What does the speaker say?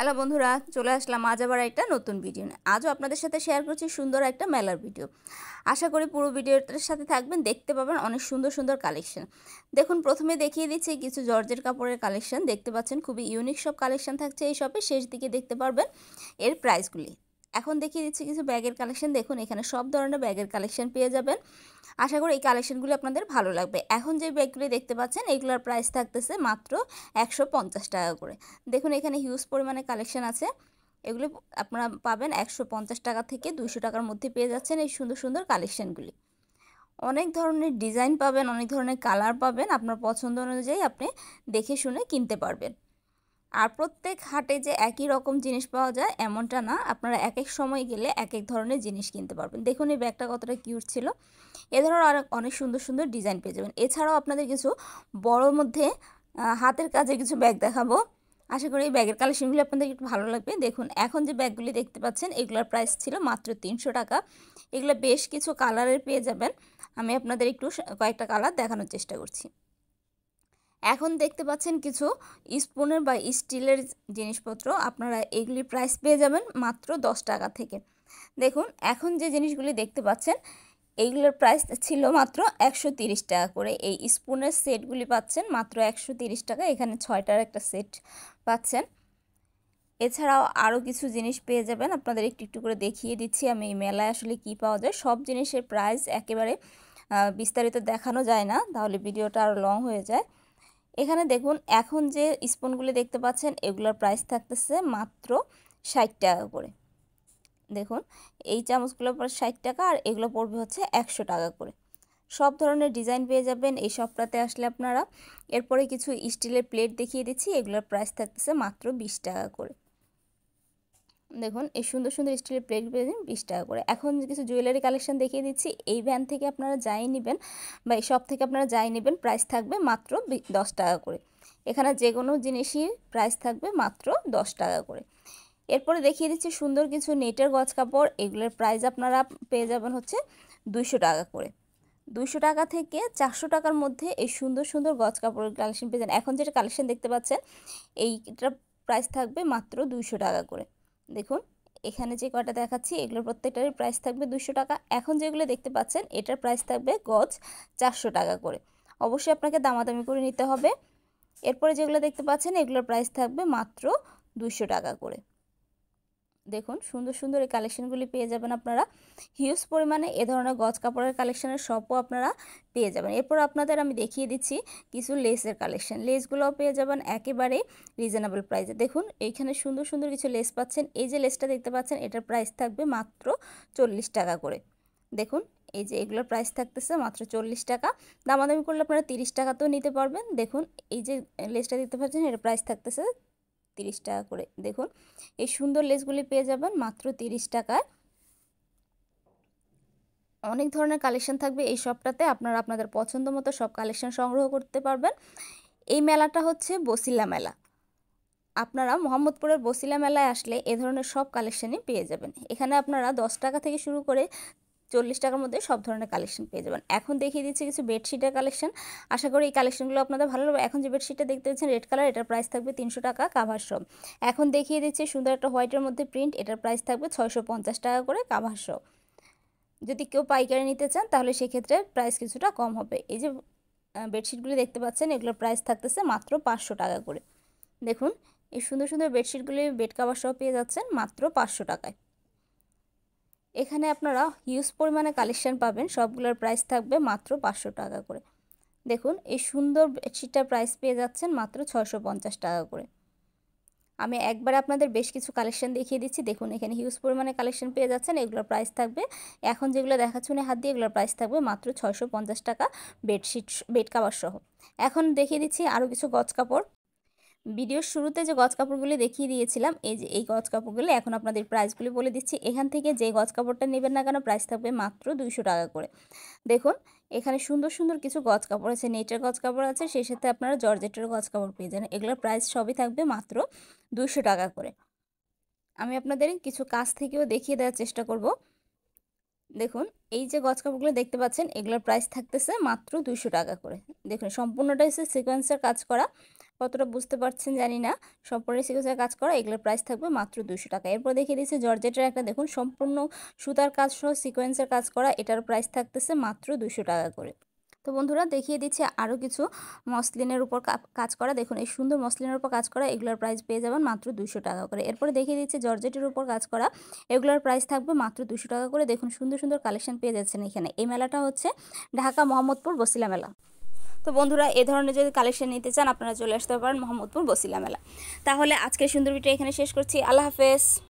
hello বন্ধুরা চলে আসলাম আজ আবার একটা নতুন ভিডিও নিয়ে আজও আপনাদের সাথে শেয়ার করছি সুন্দর একটা মেলার ভিডিও আশা করি পুরো ভিডিওটার সাথে থাকবেন দেখতে পাবেন অনেক সুন্দর সুন্দর কালেকশন দেখুন প্রথমে দেখিয়ে দিচ্ছি কিছু জর্জের কাপড়ের কালেকশন দেখতে পাচ্ছেন খুবই ইউনিক সব কালেকশন থাকছে এই শপে শেষ দিকে দেখতে পারবেন এর প্রাইসগুলি এখন দেখিয়ে দিচ্ছি কিছু ব্যাগের কালেকশন দেখুন এখানে সব ধরনের ব্যাগের কালেকশন পেয়ে যাবেন আশা করি এই কালেকশনগুলি আপনাদের ভালো লাগবে এখন যে ব্যাগগুলি দেখতে পাচ্ছেন এগুলোর প্রাইস থাকতেছে মাত্র একশো টাকা করে দেখুন এখানে হিউজ পরিমাণে কালেকশন আছে এগুলো আপনারা পাবেন একশো টাকা থেকে দুশো টাকার মধ্যে পেয়ে যাচ্ছেন এই সুন্দর সুন্দর কালেকশানগুলি অনেক ধরনের ডিজাইন পাবেন অনেক ধরনের কালার পাবেন আপনার পছন্দ অনুযায়ী আপনি দেখে শুনে কিনতে পারবেন আর প্রত্যেক হাটে যে একই রকম জিনিস পাওয়া যায় এমনটা না আপনারা এক এক সময় গেলে এক এক ধরনের জিনিস কিনতে পারবেন দেখুন এই ব্যাগটা কতটা কিউট ছিল এ ধরনের অনেক অনেক সুন্দর সুন্দর ডিজাইন পেয়ে যাবেন এছাড়াও আপনাদের কিছু বড়োর মধ্যে হাতের কাজের কিছু ব্যাগ দেখাবো আশা করি এই ব্যাগের কালেকশনগুলি আপনাদের একটু ভালো লাগবে দেখুন এখন যে ব্যাগগুলি দেখতে পাচ্ছেন এগুলোর প্রাইস ছিল মাত্র তিনশো টাকা এগুলো বেশ কিছু কালারের পেয়ে যাবেন আমি আপনাদের একটু কয়েকটা কালার দেখানোর চেষ্টা করছি এখন দেখতে পাচ্ছেন কিছু স্পুনের বা স্টিলের জিনিসপত্র আপনারা এগুলি প্রাইস পেয়ে যাবেন মাত্র দশ টাকা থেকে দেখুন এখন যে জিনিসগুলি দেখতে পাচ্ছেন এইগুলোর প্রাইস ছিল মাত্র একশো টাকা করে এই স্পুনের সেটগুলি পাচ্ছেন মাত্র একশো টাকা এখানে ছয়টার একটা সেট পাচ্ছেন এছাড়াও আরও কিছু জিনিস পেয়ে যাবেন আপনাদের একটু একটু করে দেখিয়ে দিচ্ছি আমি এই মেলায় আসলে কি পাওয়া যায় সব জিনিসের প্রাইস একেবারে বিস্তারিত দেখানো যায় না তাহলে ভিডিওটা আরও লং হয়ে যায় এখানে দেখুন এখন যে স্পুনগুলি দেখতে পাচ্ছেন এগুলোর প্রাইস থাকতেছে মাত্র ষাট টাকা করে দেখুন এই চামচগুলো পড়ে ষাট টাকা আর এগুলো পড়বে হচ্ছে একশো টাকা করে সব ধরনের ডিজাইন পেয়ে যাবেন এই সপ্তাহতে আসলে আপনারা এরপরে কিছু স্টিলের প্লেট দেখিয়ে দিচ্ছি এগুলোর প্রাইস থাকতেছে মাত্র বিশ টাকা করে দেখুন এই সুন্দর সুন্দর স্টিলের প্লেট পেয়েছেন বিশ টাকা করে এখন কিছু জুয়েলারি কালেকশন দেখিয়ে দিচ্ছি এই ভ্যান থেকে আপনারা যাই নেবেন বা এই শপ থেকে আপনারা যাই নেবেন প্রাইস থাকবে মাত্র দশ টাকা করে এখানে যে কোনো জিনিসই প্রাইস থাকবে মাত্র দশ টাকা করে এরপরে দেখিয়ে দিচ্ছি সুন্দর কিছু নেটের গজ কাপড় এগুলোর প্রাইস আপনারা পেয়ে যাবেন হচ্ছে দুইশো টাকা করে দুশো টাকা থেকে চারশো টাকার মধ্যে এই সুন্দর সুন্দর গজ কাপড়ের কালেকশন পেয়ে যান এখন যেটা কালেকশন দেখতে পাচ্ছেন এইটার প্রাইস থাকবে মাত্র দুইশো টাকা করে দেখুন এখানে যে কটা দেখাচ্ছি এগুলোর প্রত্যেকটারই প্রাইস থাকবে দুশো টাকা এখন যেগুলো দেখতে পাচ্ছেন এটার প্রাইস থাকবে গজ চারশো টাকা করে অবশ্যই আপনাকে দামাদামি করে নিতে হবে এরপরে যেগুলো দেখতে পাচ্ছেন এগুলোর প্রাইস থাকবে মাত্র দুশো টাকা করে দেখুন সুন্দর সুন্দর এই কালেকশানগুলি পেয়ে যাবেন আপনারা হিউজ পরিমাণে এ ধরনের গজ কাপড়ের কালেকশানের সবও আপনারা পেয়ে যাবেন এরপর আপনাদের আমি দেখিয়ে দিচ্ছি কিছু লেসের কালেকশান লেসগুলোও পেয়ে যাবেন একেবারে রিজনেবল প্রাইসে দেখুন এইখানে সুন্দর সুন্দর কিছু লেস পাচ্ছেন এই যে লেসটা দেখতে পাচ্ছেন এটার প্রাইস থাকবে মাত্র চল্লিশ টাকা করে দেখুন এই যে এগুলোর প্রাইস থাকতেছে মাত্র চল্লিশ টাকা দামাদামি করলে আপনারা তিরিশ টাকাতেও নিতে পারবেন দেখুন এই যে লেসটা দেখতে পাচ্ছেন এটা প্রাইস থাকতেছে তিরিশ টাকা করে দেখুন এই সুন্দর লেসগুলি পেয়ে যাবেন মাত্র তিরিশ টাকায় অনেক ধরনের কালেকশন থাকবে এই শপটাতে আপনারা আপনাদের পছন্দ মতো সব কালেকশন সংগ্রহ করতে পারবেন এই মেলাটা হচ্ছে বসিলা মেলা আপনারা মোহাম্মদপুরের বসিলা মেলায় আসলে এ ধরনের সব কালেকশানই পেয়ে যাবেন এখানে আপনারা দশ টাকা থেকে শুরু করে চল্লিশ টাকার মধ্যে সব ধরনের কালেকশন পেয়ে যাবেন এখন দেখিয়ে দিচ্ছি কিছু বেডশিটের কালেকশন আশা করি এই কালেকশনগুলো আপনাদের ভালো লাগবে এখন যে বেডশিটটা দেখতে পাচ্ছেন রেড কালার এটার প্রাইস থাকবে তিনশো টাকা কাভার সব এখন দেখিয়ে দিচ্ছি সুন্দর একটা হোয়াইটের মধ্যে প্রিন্ট এটার প্রাইস থাকবে ছয়শো টাকা করে কাভার সব যদি কেউ পাইকারি নিতে চান তাহলে সেক্ষেত্রে প্রাইস কিছুটা কম হবে এই যে বেডশিটগুলি দেখতে পাচ্ছেন এগুলোর প্রাইস থাকতেছে মাত্র পাঁচশো টাকা করে দেখুন এই সুন্দর সুন্দর বেডশিটগুলি বেড কাভার সব পেয়ে যাচ্ছেন মাত্র পাঁচশো টাকায় এখানে আপনারা হিউজ পরিমাণে কালেকশান পাবেন সবগুলোর প্রাইস থাকবে মাত্র পাঁচশো টাকা করে দেখুন এই সুন্দর বেডশিটটার প্রাইস পেয়ে যাচ্ছেন মাত্র ছশো পঞ্চাশ টাকা করে আমি একবার আপনাদের বেশ কিছু কালেকশন দেখিয়ে দিচ্ছি দেখুন এখানে হিউজ পরিমাণে কালেকশন পেয়ে যাচ্ছেন এগুলোর প্রাইস থাকবে এখন যেগুলো দেখাচ্ছি উনি হাত দিয়ে এগুলোর প্রাইস থাকবে মাত্র পঞ্চাশ টাকা বেডশিট বেড কাভার সহ এখন দেখিয়ে দিচ্ছি আরও কিছু গজ কাপড় ভিডিওর শুরুতে যে গজ কাপড়গুলি দেখিয়ে দিয়েছিলাম এই যে এই গজ কাপড়গুলি এখন আপনাদের প্রাইসগুলি বলে দিচ্ছি এখান থেকে যে গজ কাপড়টা নেবেন না কেন প্রাইস থাকবে মাত্র দুইশো টাকা করে দেখুন এখানে সুন্দর সুন্দর কিছু গজ কাপড় আছে নেটের গজ কাপড় আছে সেই সাথে আপনারা জর্জেটের গজ কাপড় পেয়ে যান এগুলোর প্রাইস সবই থাকবে মাত্র দুইশো টাকা করে আমি আপনাদের কিছু কাজ থেকেও দেখিয়ে দেওয়ার চেষ্টা করব দেখুন এই যে গছ কাপড়গুলো দেখতে পাচ্ছেন এগুলোর প্রাইস থাকতেছে মাত্র দুশো টাকা করে দেখুন সম্পূর্ণটাই হচ্ছে সিকোয়েন্সের কাজ করা কতটা বুঝতে পারছেন জানি না সম্পূর্ণ সিকোয়েন্সের কাজ করা এগুলোর প্রাইস থাকবে মাত্র দুশো টাকা এরপর দেখিয়ে দিয়েছে জর্জেটের একটা দেখুন সম্পূর্ণ সুতার কাজ সহ সিকোয়েন্সের কাজ করা এটার প্রাইস থাকতেছে মাত্র দুশো টাকা করে তো বন্ধুরা দেখিয়ে দিচ্ছে আরও কিছু মসলিনের উপর কাজ করা দেখুন এই সুন্দর মসলিনের উপর কাজ করা এগুলোর প্রাইস পেয়ে যাবেন মাত্র দুশো টাকা করে এরপরে দেখিয়ে দিচ্ছে জর্জেটের উপর কাজ করা এগুলোর প্রাইস থাকবে মাত্র দুশো টাকা করে দেখুন সুন্দর সুন্দর কালেকশন পেয়ে যাচ্ছেন এখানে এই মেলাটা হচ্ছে ঢাকা মোহাম্মদপুর বসিলা মেলা তো বন্ধুরা এ ধরনের যদি কালেকশন নিতে চান আপনারা চলে আসতে পারেন মোহাম্মদপুর বসিলা মেলা তাহলে আজকের সুন্দর ভিডিও এখানে শেষ করছি আল্লাহ হাফেজ